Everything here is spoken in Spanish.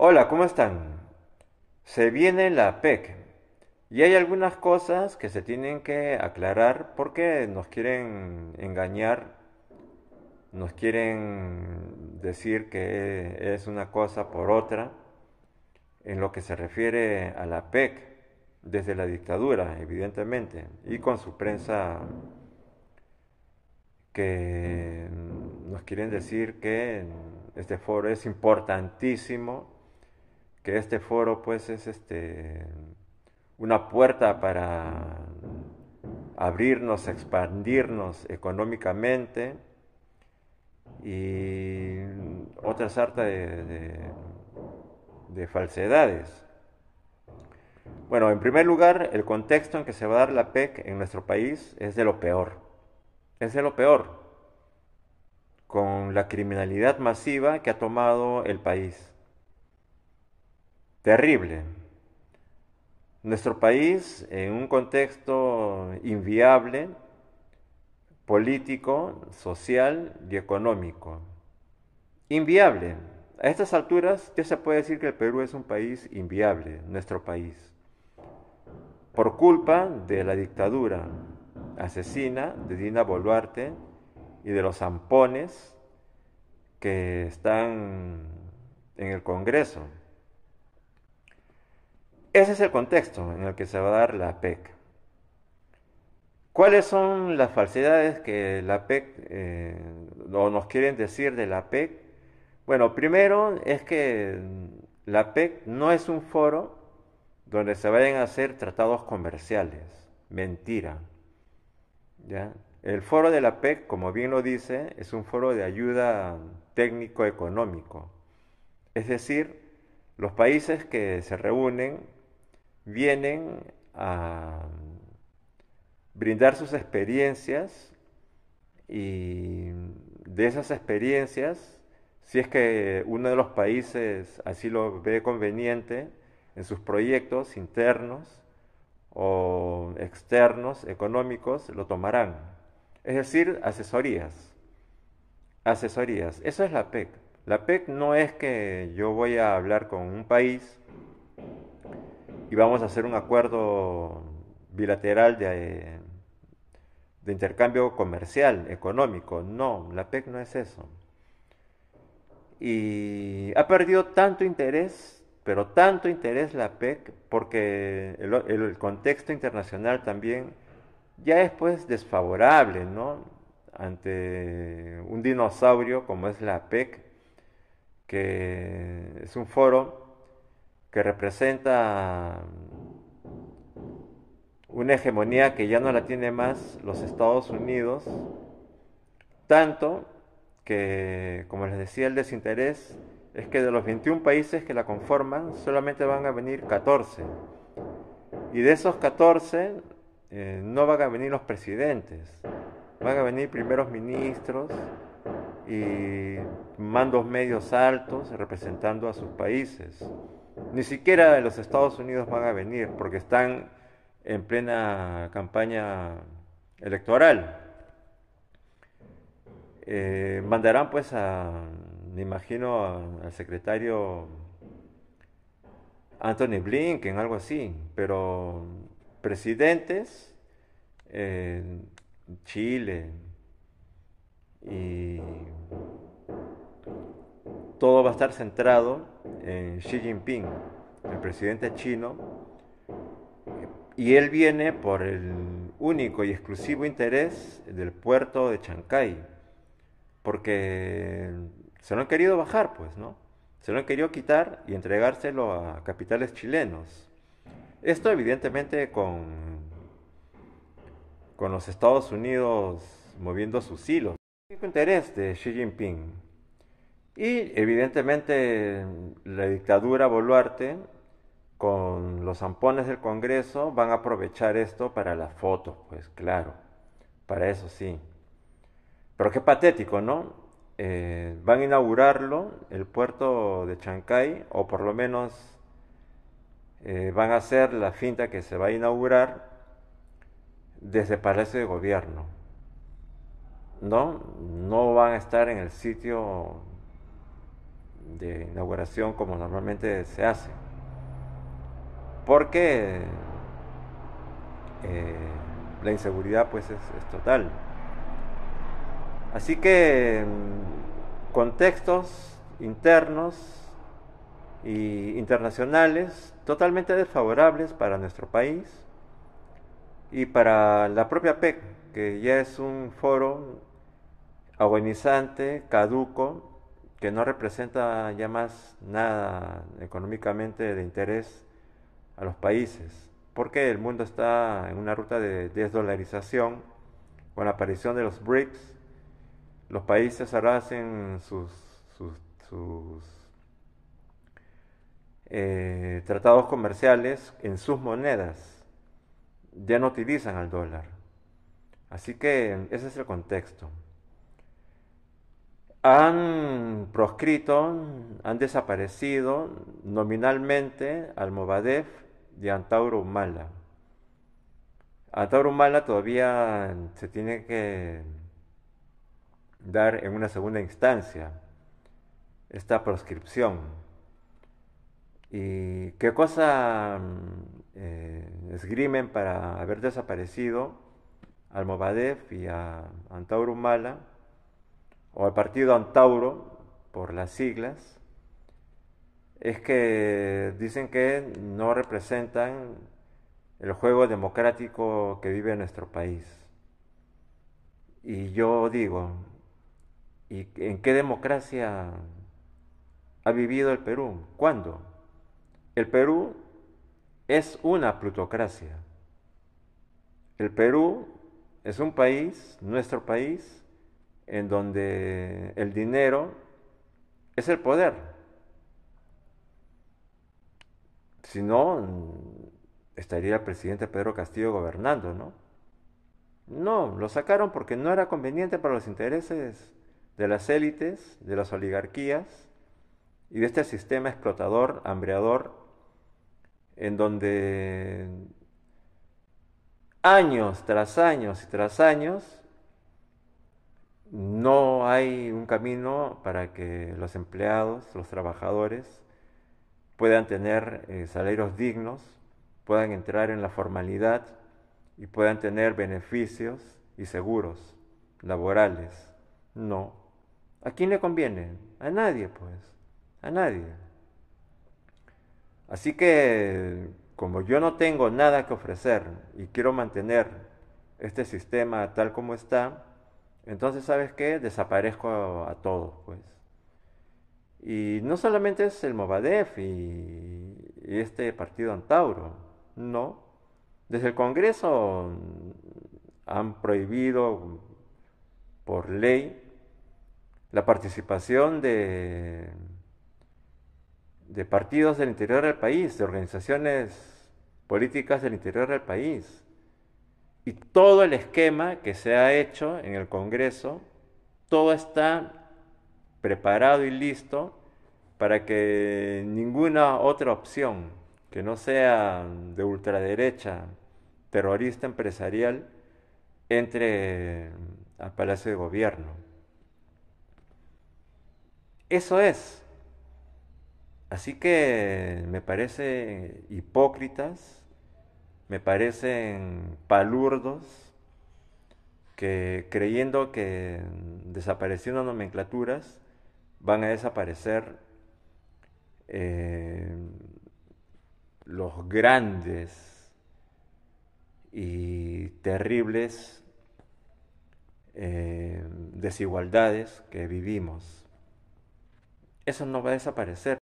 Hola, ¿cómo están? Se viene la PEC y hay algunas cosas que se tienen que aclarar porque nos quieren engañar, nos quieren decir que es una cosa por otra en lo que se refiere a la PEC desde la dictadura, evidentemente, y con su prensa que nos quieren decir que este foro es importantísimo que este foro pues es este, una puerta para abrirnos, expandirnos económicamente y otra sarta de, de, falsedades. Bueno, en primer lugar, el contexto en que se va a dar la PEC en nuestro país es de lo peor. Es de lo peor. Con la criminalidad masiva que ha tomado el país terrible. Nuestro país, en un contexto inviable, político, social y económico. Inviable. A estas alturas ya se puede decir que el Perú es un país inviable, nuestro país. Por culpa de la dictadura asesina de Dina Boluarte y de los zampones que están en el Congreso. Ese es el contexto en el que se va a dar la PEC. ¿Cuáles son las falsedades que la PEC eh, o nos quieren decir de la PEC? Bueno, primero es que la PEC no es un foro donde se vayan a hacer tratados comerciales. Mentira. El foro de la PEC, como bien lo dice, es un foro de ayuda técnico-económico. Es decir, los países que se reúnen vienen a brindar sus experiencias y de esas experiencias, si es que uno de los países así lo ve conveniente en sus proyectos internos o externos, económicos, lo tomarán. Es decir, asesorías. Asesorías. Eso es la PEC. La PEC no es que yo voy a hablar con un país y vamos a hacer un acuerdo bilateral de, de intercambio comercial, económico. No, la PEC no es eso. Y ha perdido tanto interés, pero tanto interés la PEC, porque el, contexto internacional también ya es pues desfavorable, ¿no? Ante un dinosaurio como es la PEC, que es un foro que representa una hegemonía que ya no la tiene más los Estados Unidos, tanto que, como les decía, el desinterés es que de los 21 países que la conforman, solamente van a venir 14. Y de esos 14, eh, no van a venir los presidentes, van a venir primeros ministros y mandos medios altos representando a sus países. Ni siquiera los Estados Unidos van a venir porque están en plena campaña electoral. Eh, mandarán pues a, me imagino, al secretario Anthony Blinken, algo así, pero presidentes, en eh, Chile y todo va a estar centrado en Xi Jinping, el presidente chino, y él viene por el único y exclusivo interés del puerto de Chancay, porque se lo han querido bajar, pues, ¿no? Se lo han querido quitar y entregárselo a capitales chilenos. Esto evidentemente con, con los Estados Unidos moviendo sus hilos. El único interés de Xi Jinping y evidentemente la dictadura Boluarte, con los zampones del Congreso, van a aprovechar esto para la foto, pues claro, para eso sí. Pero qué patético, ¿no? Eh, van a inaugurarlo, el puerto de Chancay, o por lo menos eh, van a hacer la finta que se va a inaugurar desde Palacio de Gobierno. ¿No? No van a estar en el sitio de inauguración como normalmente se hace. Porque eh, la inseguridad pues es, total. Así que mm, contextos internos y internacionales totalmente desfavorables para nuestro país y para la propia PEC, que ya es un foro agonizante, caduco que no representa ya más nada económicamente de interés a los países, porque el mundo está en una ruta de desdolarización con la aparición de los BRICS. Los países ahora hacen sus, sus, eh, tratados comerciales en sus monedas, ya no utilizan al dólar. Así que ese es el contexto han proscrito, han desaparecido nominalmente Movadef y Antauro Humala. Antauro Humala todavía se tiene que dar en una segunda instancia esta proscripción. ¿Y qué cosa eh, esgrimen para haber desaparecido Almobadef y a Antauro Humala? o el partido Antauro, por las siglas, es que dicen que no representan el juego democrático que vive nuestro país. Y yo digo, ¿y en qué democracia ha vivido el Perú? ¿Cuándo? El Perú es una plutocracia. El Perú es un país, nuestro país, en donde el dinero es el poder. Si no, estaría el presidente Pedro Castillo gobernando, ¿no? No, lo sacaron porque no era conveniente para los intereses de las élites, de las oligarquías y de este sistema explotador, hambreador, en donde años tras años y tras años no hay un camino para que los empleados, los trabajadores, puedan tener eh, salarios dignos, puedan entrar en la formalidad y puedan tener beneficios y seguros laborales. No. ¿A quién le conviene? A nadie, pues. A nadie. Así que, como yo no tengo nada que ofrecer y quiero mantener este sistema tal como está, entonces, ¿sabes qué? Desaparezco a, todos, pues. Y no solamente es el Movadef y, este partido Antauro, no. Desde el Congreso han prohibido por ley la participación de partidos del interior del país, de organizaciones políticas del interior del país. Y todo el esquema que se ha hecho en el Congreso, todo está preparado y listo para que ninguna otra opción que no sea de ultraderecha, terrorista empresarial, entre al Palacio de Gobierno. Eso es. Así que me parece hipócritas me parecen palurdos que creyendo que desapareciendo nomenclaturas van a desaparecer eh, los grandes y terribles eh, desigualdades que vivimos. Eso no va a desaparecer.